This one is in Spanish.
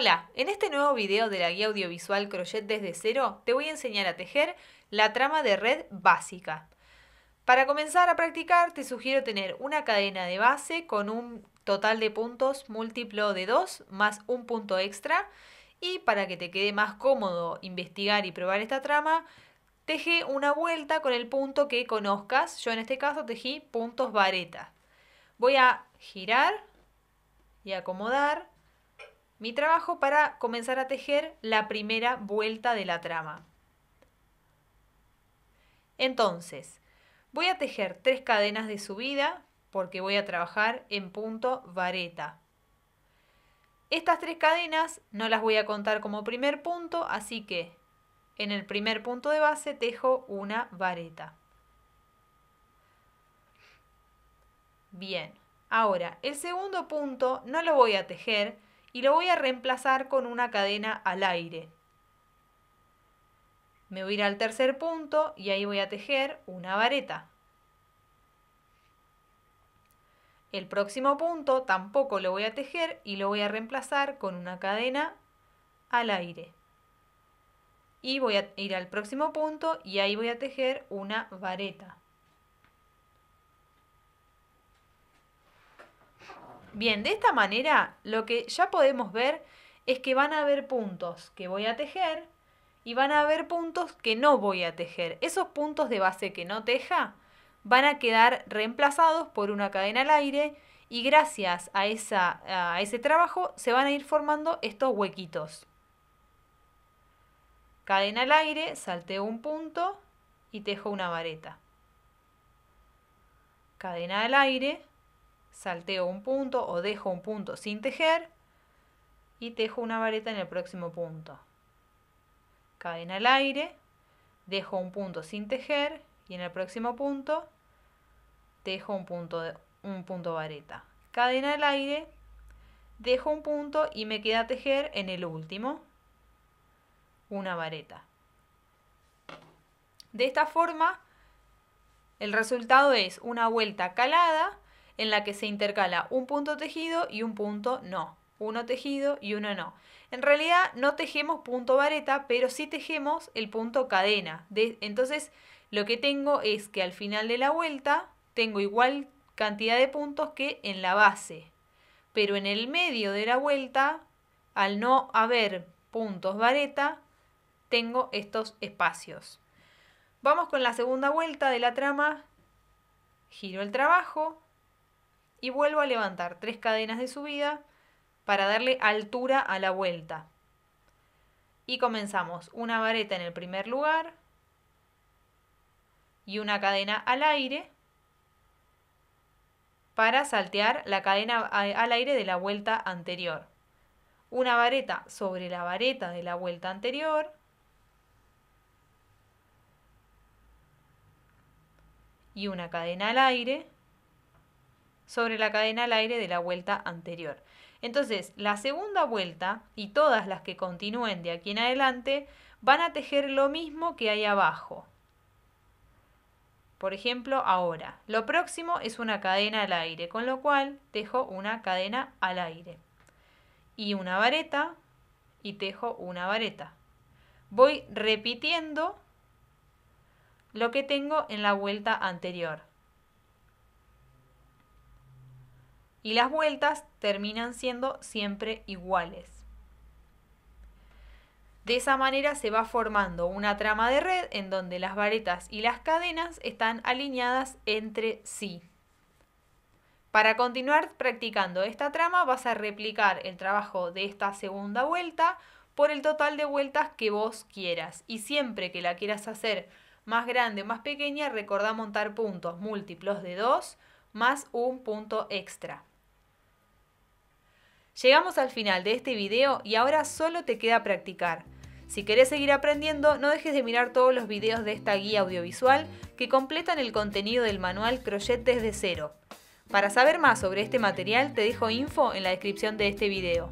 Hola, en este nuevo video de la guía audiovisual Crochet desde cero te voy a enseñar a tejer la trama de red básica. Para comenzar a practicar te sugiero tener una cadena de base con un total de puntos múltiplo de 2 más un punto extra y para que te quede más cómodo investigar y probar esta trama, teje una vuelta con el punto que conozcas. Yo en este caso tejí puntos vareta. Voy a girar y acomodar mi trabajo para comenzar a tejer la primera vuelta de la trama. Entonces, voy a tejer tres cadenas de subida porque voy a trabajar en punto vareta. Estas tres cadenas no las voy a contar como primer punto, así que en el primer punto de base tejo una vareta. Bien, ahora el segundo punto no lo voy a tejer, y lo voy a reemplazar con una cadena al aire. Me voy a ir al tercer punto y ahí voy a tejer una vareta. El próximo punto tampoco lo voy a tejer y lo voy a reemplazar con una cadena al aire. Y voy a ir al próximo punto y ahí voy a tejer una vareta. Bien, de esta manera lo que ya podemos ver es que van a haber puntos que voy a tejer y van a haber puntos que no voy a tejer. Esos puntos de base que no teja van a quedar reemplazados por una cadena al aire y gracias a, esa, a ese trabajo se van a ir formando estos huequitos. Cadena al aire, salteo un punto y tejo una vareta. Cadena al aire, salteo un punto o dejo un punto sin tejer y tejo una vareta en el próximo punto. Cadena al aire, dejo un punto sin tejer y en el próximo punto tejo un punto, un punto vareta. Cadena al aire, dejo un punto y me queda tejer en el último una vareta. De esta forma, el resultado es una vuelta calada en la que se intercala un punto tejido y un punto no, uno tejido y uno no. En realidad no tejemos punto vareta, pero sí tejemos el punto cadena. entonces lo que tengo es que al final de la vuelta tengo igual cantidad de puntos que en la base. Pero en el medio de la vuelta, al no haber puntos vareta, tengo estos espacios. Vamos con la segunda vuelta de la trama. Giro el trabajo, y vuelvo a levantar tres cadenas de subida para darle altura a la vuelta. Y comenzamos una vareta en el primer lugar y una cadena al aire para saltear la cadena al aire de la vuelta anterior. Una vareta sobre la vareta de la vuelta anterior y una cadena al aire sobre la cadena al aire de la vuelta anterior. Entonces, la segunda vuelta y todas las que continúen de aquí en adelante van a tejer lo mismo que hay abajo. Por ejemplo, ahora, lo próximo es una cadena al aire, con lo cual tejo una cadena al aire. Y una vareta y tejo una vareta. Voy repitiendo lo que tengo en la vuelta anterior. y las vueltas terminan siendo siempre iguales. De esa manera se va formando una trama de red en donde las varetas y las cadenas están alineadas entre sí. Para continuar practicando esta trama vas a replicar el trabajo de esta segunda vuelta por el total de vueltas que vos quieras y siempre que la quieras hacer más grande o más pequeña recordá montar puntos múltiplos de 2 más un punto extra. Llegamos al final de este video y ahora solo te queda practicar. Si querés seguir aprendiendo, no dejes de mirar todos los videos de esta guía audiovisual que completan el contenido del manual Crochet desde cero. Para saber más sobre este material te dejo info en la descripción de este video.